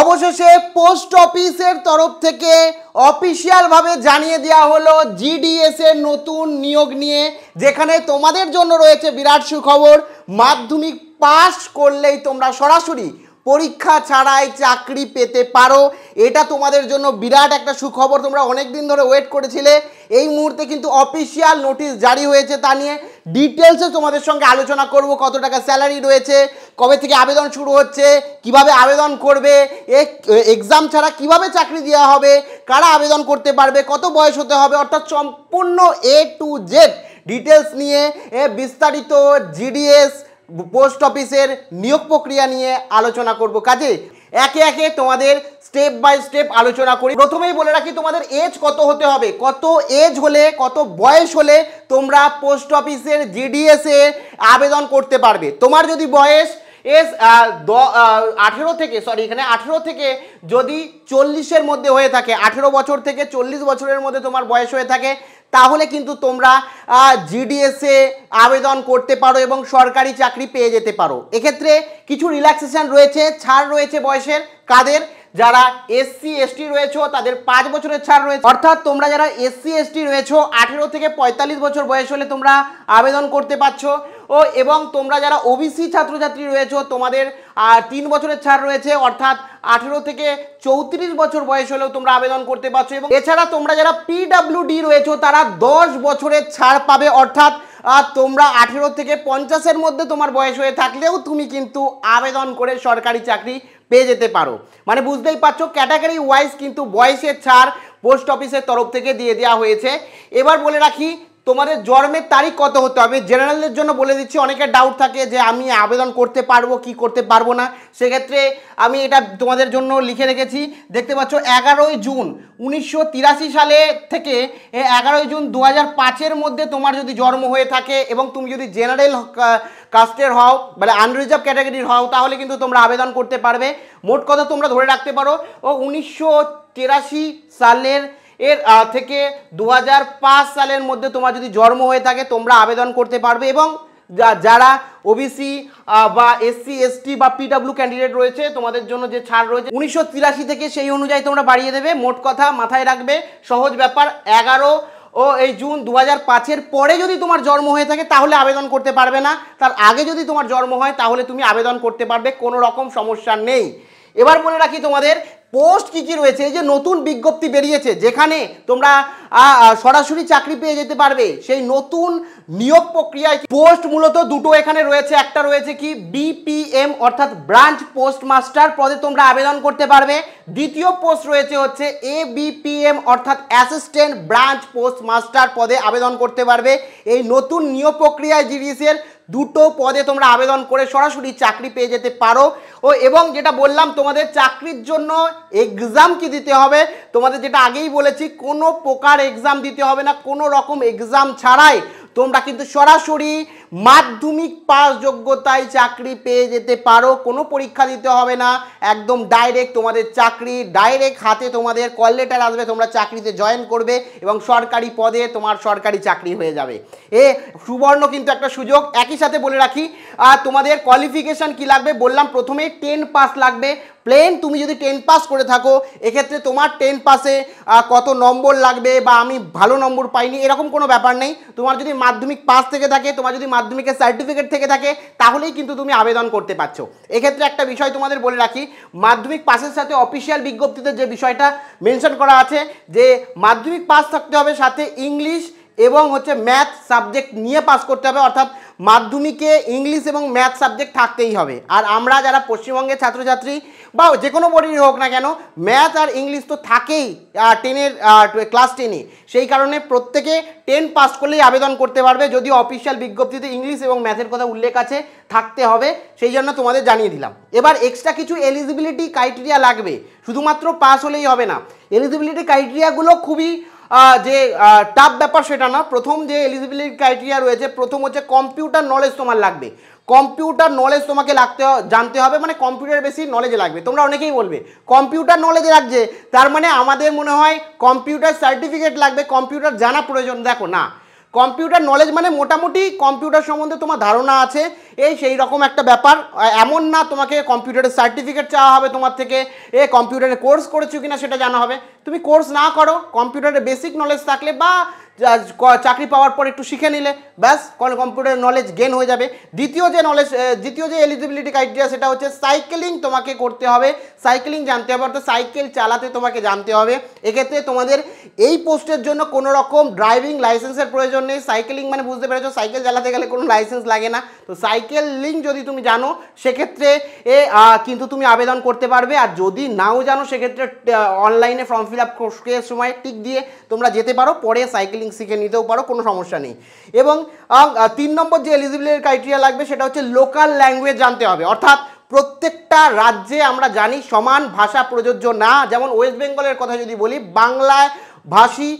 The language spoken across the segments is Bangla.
অবশেষে পোস্ট অফিসের তরফ থেকে অফিসিয়ালভাবে জানিয়ে দেওয়া হলো জিডিএস এর নতুন নিয়োগ নিয়ে যেখানে তোমাদের জন্য রয়েছে বিরাট সুখবর মাধ্যমিক পাস করলেই তোমরা সরাসরি পরীক্ষা ছাড়াই চাকরি পেতে পারো এটা তোমাদের জন্য বিরাট একটা সুখবর তোমরা অনেক দিন ধরে ওয়েট করেছিলে এই মুহূর্তে কিন্তু অফিসিয়াল নোটিশ জারি হয়েছে তা নিয়ে ডিটেলসে তোমাদের সঙ্গে আলোচনা করব কত টাকা স্যালারি রয়েছে কবে থেকে আবেদন শুরু হচ্ছে কিভাবে আবেদন করবে এক্সাম ছাড়া কিভাবে চাকরি দেওয়া হবে কারা আবেদন করতে পারবে কত বয়স হতে হবে অর্থাৎ সম্পূর্ণ এ টু জেড ডিটেলস নিয়ে বিস্তারিত জিডিএস পোস্ট অফিসের নিয়োগ প্রক্রিয়া নিয়ে আলোচনা করব কাজে একে একে তোমাদের স্টেপ বাই স্টেপ আলোচনা করি প্রথমেই বলে রাখি তোমাদের এজ কত হতে হবে কত এজ হলে কত বয়স হলে তোমরা পোস্ট অফিসের জিডিএসে আবেদন করতে পারবে তোমার যদি বয়স এস আঠেরো থেকে সরি এখানে আঠেরো থেকে যদি চল্লিশের মধ্যে হয়ে থাকে আঠেরো বছর থেকে চল্লিশ বছরের মধ্যে তোমার বয়স হয়ে থাকে তাহলে কিন্তু তোমরা জিডিএসে আবেদন করতে পারো এবং সরকারি চাকরি পেয়ে যেতে পারো এক্ষেত্রে কিছু রিল্যাক্সেশন রয়েছে ছাড় রয়েছে বয়সের কাদের যারা এসসি এসটি রয়েছে তাদের পাঁচ বছরের ছাড় রয়েছে অর্থাৎ তোমরা যারা এসসি এসটি রয়েছে আঠেরো থেকে পঁয়তাল্লিশ বছর বয়স হলে তোমরা আবেদন করতে পারছো ও এবং তোমরা যারা ওবিসি ছাত্রছাত্রী রয়েছে তোমাদের তিন বছরের ছাড় রয়েছে অর্থাৎ আঠেরো থেকে চৌত্রিশ বছর বয়স হলেও তোমরা আবেদন করতে পারছো এবং এছাড়া তোমরা যারা পিডাব্লিউডি রয়েছে তারা দশ বছরের ছাড় পাবে অর্থাৎ তোমরা আঠেরো থেকে পঞ্চাশের মধ্যে তোমার বয়স হয়ে থাকলেও তুমি কিন্তু আবেদন করে সরকারি চাকরি পেয়ে যেতে পারো মানে বুঝতেই পারছো ক্যাটাগরি ওয়াইজ কিন্তু বয়সের ছাড় পোস্ট অফিসের তরফ থেকে দিয়ে দেওয়া হয়েছে এবার বলে রাখি তোমাদের জন্মের তারিখ কত হতে হবে জেনারেলদের জন্য বলে দিচ্ছি অনেকের ডাউট থাকে যে আমি আবেদন করতে পারবো কি করতে পারবো না সেক্ষেত্রে আমি এটা তোমাদের জন্য লিখে রেখেছি দেখতে পাচ্ছ এগারোই জুন উনিশশো সালে থেকে এগারোই জুন দু পাঁচের মধ্যে তোমার যদি জন্ম হয়ে থাকে এবং তুমি যদি জেনারেল কাস্টের হও মানে আনরিজার্ভ ক্যাটাগরির হও তাহলে কিন্তু তোমরা আবেদন করতে পারবে মোট কথা তোমরা ধরে রাখতে পারো ও উনিশশো সালের এর থেকে দু সালের মধ্যে তোমার যদি জন্ম হয়ে থাকে তোমরা আবেদন করতে পারবে এবং যারা ওবিসি বা এসসি এসটি বা পিডাব্লিউ ক্যান্ডিডেট রয়েছে তোমাদের জন্য যে ছাড় রয়েছে উনিশশো থেকে সেই অনুযায়ী তোমরা বাড়িয়ে দেবে মোট কথা মাথায় রাখবে সহজ ব্যাপার এগারো ও এই জুন দু হাজার পরে যদি তোমার জন্ম হয়ে থাকে তাহলে আবেদন করতে পারবে না তার আগে যদি তোমার জন্ম হয় তাহলে তুমি আবেদন করতে পারবে কোনো রকম সমস্যা নেই এবার বলে রাখি তোমাদের পোস্ট কি কি রয়েছে এই যে নতুন বিজ্ঞপ্তি বেরিয়েছে যেখানে তোমরা সরাসরি চাকরি পেয়ে যেতে পারবে সেই নতুন নিয়োগ প্রক্রিয়ায় পোস্ট মূলত দুটো এখানে রয়েছে একটা রয়েছে কি বিপিএম অর্থাৎ ব্রাঞ্চ পোস্ট মাস্টার পদে তোমরা আবেদন করতে পারবে দ্বিতীয় পোস্ট রয়েছে হচ্ছে এ বিপিএম অর্থাৎ অ্যাসিস্ট্যান্ট ব্রাঞ্চ পোস্ট মাস্টার পদে আবেদন করতে পারবে এই নতুন নিয়োগ প্রক্রিয়ায় জিডিসিএল দুটো পদে তোমরা আবেদন করে সরাসরি চাকরি পেয়ে যেতে পারো ও এবং যেটা বললাম তোমাদের চাকরির জন্য এক্সাম কি দিতে হবে তোমাদের যেটা আগেই বলেছি কোনো প্রকার এক্সাম দিতে হবে না কোনো রকম এক্সাম ছাড়াই তোমরা কিন্তু সরাসরি মাধ্যমিক পাস যোগ্যতায় চাকরি পেয়ে যেতে পারো কোনো পরীক্ষা দিতে হবে না একদম ডাইরেক্ট তোমাদের চাকরি ডাইরেক্ট হাতে তোমাদের কল লেটার আসবে তোমরা চাকরিতে জয়েন করবে এবং সরকারি পদে তোমার সরকারি চাকরি হয়ে যাবে এ সুবর্ণ কিন্তু একটা সুযোগ একই সাথে বলে রাখি তোমাদের কোয়ালিফিকেশান কি লাগবে বললাম প্রথমে টেন পাস লাগবে প্লেন তুমি যদি টেন পাস করে থাকো এক্ষেত্রে তোমার টেন পাসে কত নম্বর লাগবে বা আমি ভালো নম্বর পাইনি এরকম কোনো ব্যাপার নেই তোমার যদি মাধ্যমিক পাস থেকে থাকে তোমার যদি মাধ্যমিকের সার্টিফিকেট থেকে থাকে তাহলেই কিন্তু তুমি আবেদন করতে পারছো এক্ষেত্রে একটা বিষয় তোমাদের বলে রাখি মাধ্যমিক পাসের সাথে অফিসিয়াল বিজ্ঞপ্তিতে যে বিষয়টা মেনশন করা আছে যে মাধ্যমিক পাস থাকতে হবে সাথে ইংলিশ এবং হচ্ছে ম্যাথ সাবজেক্ট নিয়ে পাস করতে হবে অর্থাৎ মাধ্যমিকে ইংলিশ এবং ম্যাথ সাবজেক্ট থাকতেই হবে আর আমরা যারা পশ্চিমবঙ্গের ছাত্রছাত্রী বা যে কোনো বোর্ডেরই হোক না কেন ম্যাথ আর ইংলিশ তো থাকেই টেনের ক্লাস টেনে সেই কারণে প্রত্যেকে টেন পাস করলেই আবেদন করতে পারবে যদিও অফিসিয়াল বিজ্ঞপ্তিতে ইংলিশ এবং ম্যাথের কথা উল্লেখ আছে থাকতে হবে সেই জন্য তোমাদের জানিয়ে দিলাম এবার এক্সট্রা কিছু এলিজিবিলিটি ক্রাইটেরিয়া লাগবে শুধুমাত্র পাস হলেই হবে না এলিজিবিলিটি ক্রাইটেরিয়াগুলো খুবই যে টাফ ব্যাপার সেটা না প্রথম যে এলিজিবিলিটি ক্রাইটেরিয়া রয়েছে প্রথম হচ্ছে কম্পিউটার নলেজ তোমার লাগবে কম্পিউটার নলেজ তোমাকে লাগতে জানতে হবে মানে কম্পিউটার বেশি নলেজ লাগবে তোমরা অনেকেই বলবে কম্পিউটার নলেজ লাগছে তার মানে আমাদের মনে হয় কম্পিউটার সার্টিফিকেট লাগবে কম্পিউটার জানা প্রয়োজন দেখো না কম্পিউটার নলেজ মানে মোটামুটি কম্পিউটার সম্বন্ধে তোমার ধারণা আছে এই সেই রকম একটা ব্যাপার এমন না তোমাকে কম্পিউটারের সার্টিফিকেট চাওয়া হবে তোমার থেকে এ কম্পিউটারে কোর্স করেছো কিনা সেটা জানা হবে তুমি কোর্স না করো কম্পিউটারের বেসিক নলেজ থাকলে বা চাকরি পাওয়ার পর একটু শিখে নিলে ব্যাস কম্পিউটার নলেজ গেন হয়ে যাবে দ্বিতীয় যে নলেজ দ্বিতীয় যে এলিজিবিলিটি ক্রাইটেরিয়া সেটা হচ্ছে সাইকেলিং তোমাকে করতে হবে সাইকেলিং জানতে হবে অর্থাৎ সাইকেল চালাতে তোমাকে জানতে হবে এক্ষেত্রে তোমাদের এই পোস্টের জন্য কোনো রকম ড্রাইভিং লাইসেন্সের প্রয়োজন নেই সাইকেলিং মানে বুঝতে পেরেছো সাইকেল চালাতে গেলে কোনো লাইসেন্স লাগে না তো সাইকেলিং যদি তুমি জানো সেক্ষেত্রে এ কিন্তু তুমি আবেদন করতে পারবে আর যদি নাও জানো সেক্ষেত্রে অনলাইনে ফর্ম ফিল আপ সময় টিক দিয়ে তোমরা যেতে পারো পরে সাইকেলিং শিখে নিতেও পারো কোনো সমস্যা নেই এবং তিন নম্বর যে এলিজিবিলিটির ক্রাইটেরিয়া লাগবে সেটা হচ্ছে লোকাল ল্যাঙ্গুয়েজ জানতে হবে অর্থাৎ প্রত্যেকটা রাজ্যে আমরা জানি সমান ভাষা প্রযোজ্য না যেমন ওয়েস্ট বেঙ্গলের কথা যদি বলি বাংলায় ভাষী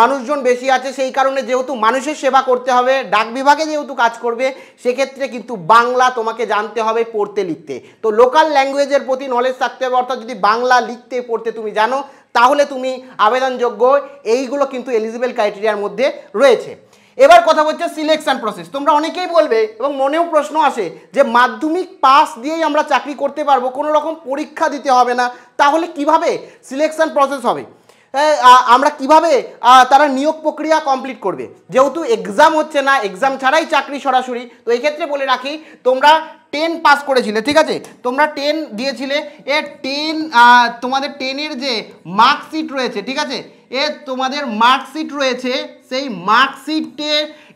মানুষজন বেশি আছে সেই কারণে যেহেতু মানুষের সেবা করতে হবে ডাক বিভাগে যেহেতু কাজ করবে সেক্ষেত্রে কিন্তু বাংলা তোমাকে জানতে হবে পড়তে লিখতে তো লোকাল ল্যাঙ্গুয়েজের প্রতি নলেজ থাকতে হবে অর্থাৎ যদি বাংলা লিখতে পড়তে তুমি জানো তাহলে তুমি আবেদনযোগ্য এইগুলো কিন্তু এলিজিবেল ক্রাইটেরিয়ার মধ্যে রয়েছে এবার কথা হচ্ছে সিলেকশন প্রসেস তোমরা অনেকেই বলবে এবং মনেও প্রশ্ন আসে যে মাধ্যমিক পাস দিয়েই আমরা চাকরি করতে পারবো কোনো রকম পরীক্ষা দিতে হবে না তাহলে কিভাবে সিলেকশন প্রসেস হবে হ্যাঁ, আমরা কিভাবে তারা নিয়োগ প্রক্রিয়া কমপ্লিট করবে যেহেতু এক্সাম হচ্ছে না এক্সাম ছাড়াই চাকরি সরাসরি তো এক্ষেত্রে বলে রাখি তোমরা টেন পাস করেছিলে ঠিক আছে তোমরা টেন দিয়েছিলে এ টেন তোমাদের টেনের যে মার্কশিট রয়েছে ঠিক আছে এ তোমাদের মার্কশিট রয়েছে সেই মার্কশিটে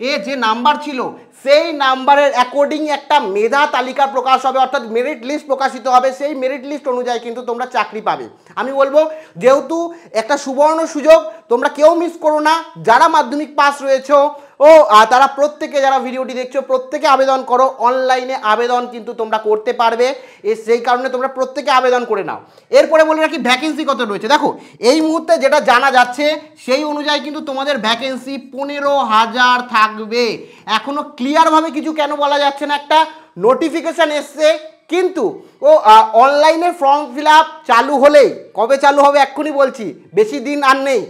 এ যে নাম্বার ছিল সেই নাম্বারের অ্যাকর্ডিং একটা মেধা তালিকা প্রকাশ হবে অর্থাৎ মেরিট লিস্ট প্রকাশিত হবে সেই মেরিট লিস্ট অনুযায়ী কিন্তু তোমরা চাকরি পাবে আমি বলবো যেহেতু একটা সুবর্ণ সুযোগ তোমরা কেউ মিস করো না যারা মাধ্যমিক পাস রয়েছে ও তারা প্রত্যেকে যারা ভিডিওটি দেখছো প্রত্যেকে আবেদন করো অনলাইনে আবেদন কিন্তু তোমরা করতে পারবে এ সেই কারণে তোমরা প্রত্যেকে আবেদন করে নাও এরপরে বলে রাখি ভ্যাকেন্সি কত রয়েছে দেখো এই মুহূর্তে যেটা জানা যাচ্ছে সেই অনুযায়ী কিন্তু তোমাদের ভ্যাকেন্সি পনেরো হাজার থাকবে এখনও ক্লিয়ারভাবে কিছু কেন বলা যাচ্ছে না একটা নোটিফিকেশান এসছে কিন্তু ও অনলাইনে ফর্ম ফিল চালু হলেই কবে চালু হবে এক্ষুনি বলছি বেশি দিন আর নেই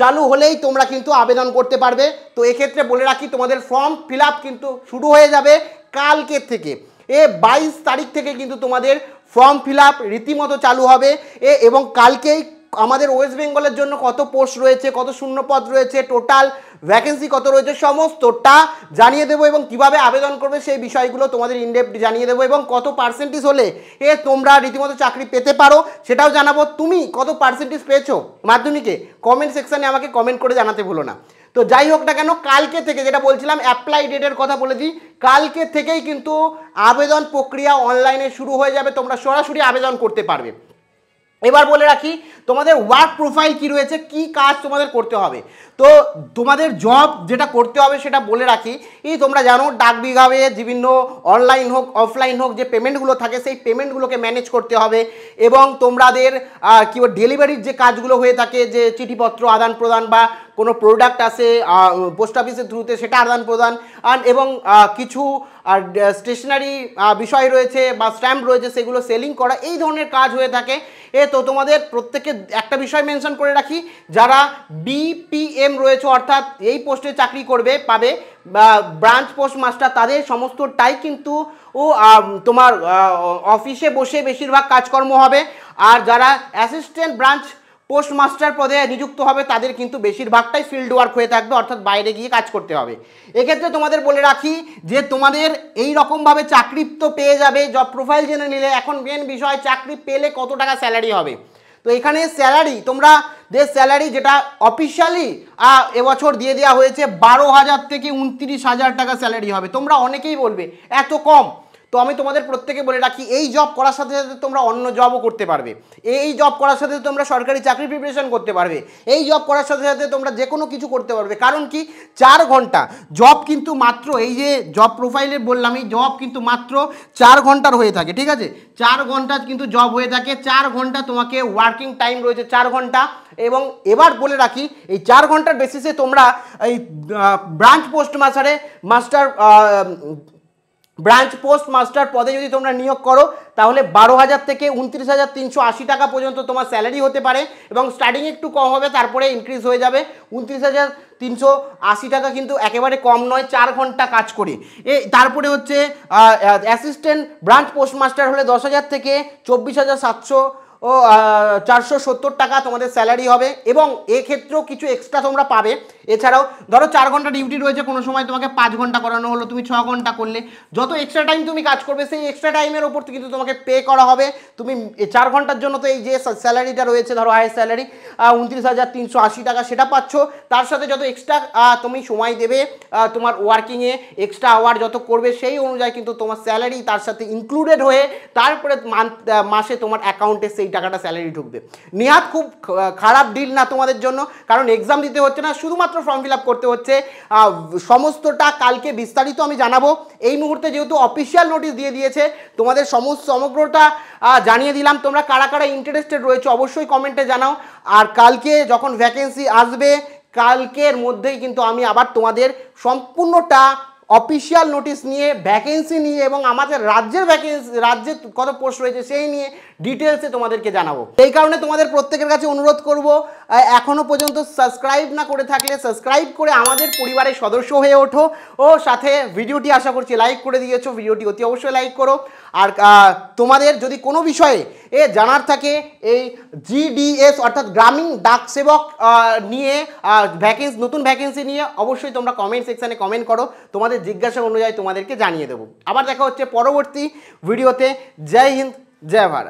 চালু হলেই তোমরা কিন্তু আবেদন করতে পারবে তো এক্ষেত্রে বলে রাখি তোমাদের ফর্ম ফিল কিন্তু শুরু হয়ে যাবে কালকের থেকে এ বাইশ তারিখ থেকে কিন্তু তোমাদের ফর্ম ফিল রীতিমতো চালু হবে এ এবং কালকেই আমাদের ওয়েস্ট বেঙ্গলের জন্য কত পোস্ট রয়েছে কত শূন্যপদ রয়েছে টোটাল ভ্যাকেন্সি কত রয়েছে সমস্তটা জানিয়ে দেবো এবং কিভাবে আবেদন করবে সেই বিষয়গুলো তোমাদের ইনডেপটি জানিয়ে দেবো এবং কত পার্সেন্টেজ হলে এ তোমরা রীতিমতো চাকরি পেতে পারো সেটাও জানাবো তুমি কত পার্সেন্টেজ পেয়েছো মাধ্যমিকে কমেন্ট সেকশানে আমাকে কমেন্ট করে জানাতে ভুলো না তো যাই হোক না কেন কালকে থেকে যেটা বলছিলাম অ্যাপ্লাই ডেটের কথা বলে দিই কালকে থেকেই কিন্তু আবেদন প্রক্রিয়া অনলাইনে শুরু হয়ে যাবে তোমরা সরাসরি আবেদন করতে পারবে এবার বলে রাখি তোমাদের ওয়ার্ক প্রোফাইল কি রয়েছে কি কাজ তোমাদের করতে হবে তো তোমাদের জব যেটা করতে হবে সেটা বলে রাখি এই তোমরা জানো ডাক বিভাগে বিভিন্ন অনলাইন হোক অফলাইন হোক যে পেমেন্টগুলো থাকে সেই পেমেন্টগুলোকে ম্যানেজ করতে হবে এবং তোমাদের কি ডেলিভারির যে কাজগুলো হয়ে থাকে যে চিঠিপত্র আদান প্রদান বা কোনো প্রোডাক্ট আসে পোস্ট অফিসের থ্রুতে সেটা আদান প্রদান এবং কিছু স্টেশনারি বিষয় রয়েছে বা স্ট্যাম্প রয়েছে সেগুলো সেলিং করা এই ধরনের কাজ হয়ে থাকে এ তো তোমাদের প্রত্যেকে একটা বিষয় মেনশন করে রাখি যারা বিপিএম রয়েছে অর্থাৎ এই পোস্টে চাকরি করবে পাবে বা ব্রাঞ্চ পোস্ট মাস্টার তাদের সমস্তটাই কিন্তু ও তোমার অফিসে বসে বেশিরভাগ কাজকর্ম হবে আর যারা অ্যাসিস্ট্যান্ট ব্রাঞ্চ পোস্টমাস্টার পদে নিযুক্ত হবে তাদের কিন্তু বেশিরভাগটাই ফিল্ড ওয়ার্ক হয়ে থাকবে অর্থাৎ বাইরে গিয়ে কাজ করতে হবে এক্ষেত্রে তোমাদের বলে রাখি যে তোমাদের এই রকমভাবে চাকরি তো পেয়ে যাবে জব প্রোফাইল জেনে নিলে এখন মেন বিষয় চাকরি পেলে কত টাকা স্যালারি হবে তো এখানে স্যালারি তোমরা যে স্যালারি যেটা অফিসিয়ালি এবছর দিয়ে দেওয়া হয়েছে বারো হাজার থেকে উনত্রিশ হাজার টাকা স্যালারি হবে তোমরা অনেকেই বলবে এত কম তো আমি তোমাদের প্রত্যেকে বলে রাখি এই জব করার সাথে সাথে তোমরা অন্য জবও করতে পারবে এই জব করার সাথে তোমরা সরকারি চাকরি প্রিপারেশন করতে পারবে এই জব করার সাথে সাথে তোমরা যে কোনো কিছু করতে পারবে কারণ কি চার ঘন্টা জব কিন্তু মাত্র এই যে জব প্রোফাইলে বললাম এই জব কিন্তু মাত্র চার ঘন্টার হয়ে থাকে ঠিক আছে চার ঘন্টা কিন্তু জব হয়ে থাকে চার ঘন্টা তোমাকে ওয়ার্কিং টাইম রয়েছে চার ঘন্টা এবং এবার বলে রাখি এই চার ঘন্টার বেসিসে তোমরা এই ব্রাঞ্চ পোস্ট মাস্টারে মাস্টার ব্রাঞ্চ পোস্ট মাস্টার পদে যদি তোমরা নিয়োগ করো তাহলে বারো হাজার থেকে উনত্রিশ হাজার তিনশো আশি টাকা পর্যন্ত তোমার স্যালারি হতে পারে এবং স্টার্টিং একটু কম হবে তারপরে ইনক্রিজ হয়ে যাবে উনত্রিশ হাজার তিনশো আশি টাকা কিন্তু একেবারে কম নয় চার ঘন্টা কাজ করে এ তারপরে হচ্ছে অ্যাসিস্ট্যান্ট ব্রাঞ্চ পোস্ট মাস্টার হলে দশ হাজার থেকে চব্বিশ হাজার সাতশো ও চারশো সত্তর টাকা তোমাদের স্যালারি হবে এবং এক্ষেত্রেও কিছু এক্সট্রা তোমরা পাবে এছাড়াও ধরো চার ঘন্টা ডিউটি রয়েছে কোনো সময় তোমাকে পাঁচ ঘন্টা করানো হলো তুমি ছ ঘন্টা করলে যত এক্সট্রা টাইম তুমি কাজ করবে সেই এক্সট্রা টাইমের ওপর কিন্তু তোমাকে পে করা হবে তুমি চার ঘন্টার জন্য তো এই যে স্যালারিটা রয়েছে ধরো হায়ার স্যালারি উনত্রিশ হাজার তিনশো আশি টাকা সেটা পাচ্ছ তার সাথে যত এক্সট্রা তুমি সময় দেবে তোমার ওয়ার্কিংয়ে এক্সট্রা আওয়ার যত করবে সেই অনুযায়ী কিন্তু তোমার স্যালারি তার সাথে ইনক্লুডেড হয়ে তারপরে মাসে তোমার অ্যাকাউন্টে সেই টাকাটা স্যালারি ঢুকবে নেহাত খুব খারাপ ডিল না তোমাদের জন্য কারণ এক্সাম দিতে হচ্ছে না শুধুমাত্র ফর্ম ফিল করতে হচ্ছে সমস্তটা কালকে বিস্তারিত আমি জানাবো এই মুহূর্তে যেহেতু অফিসিয়াল নোটিশ দিয়ে দিয়েছে তোমাদের সমস্ত সমগ্রটা জানিয়ে দিলাম তোমরা কারা কারা ইন্টারেস্টেড রয়েছে অবশ্যই কমেন্টে জানাও আর কালকে যখন ভ্যাকেন্সি আসবে কালকের মধ্যেই কিন্তু আমি আবার তোমাদের সম্পূর্ণটা অফিসিয়াল নোটিশ নিয়ে ভ্যাকেন্সি নিয়ে এবং আমাদের রাজ্যের ভ্যাকেন্সি রাজ্যে কত পোস্ট রয়েছে সেই নিয়ে ডিটেলসে তোমাদেরকে জানাবো এই কারণে তোমাদের প্রত্যেকের কাছে অনুরোধ করব এখনও পর্যন্ত সাবস্ক্রাইব না করে থাকলে সাবস্ক্রাইব করে আমাদের পরিবারের সদস্য হয়ে ওঠো ও সাথে ভিডিওটি আশা করছি লাইক করে দিয়েছো ভিডিওটি অতি অবশ্যই লাইক করো আর তোমাদের যদি কোনো বিষয়ে এ জানার থাকে এই জিডিএস অর্থাৎ গ্রামীণ ডাক সেবক নিয়ে ভ্যাকেন্সি নতুন ভ্যাকেন্সি নিয়ে অবশ্যই তোমরা কমেন্ট সেকশানে কমেন্ট করো তোমাদের জিজ্ঞাসা অনুযায়ী তোমাদেরকে জানিয়ে দেবো আবার দেখা হচ্ছে পরবর্তী ভিডিওতে জয় হিন্দ জয় ভারত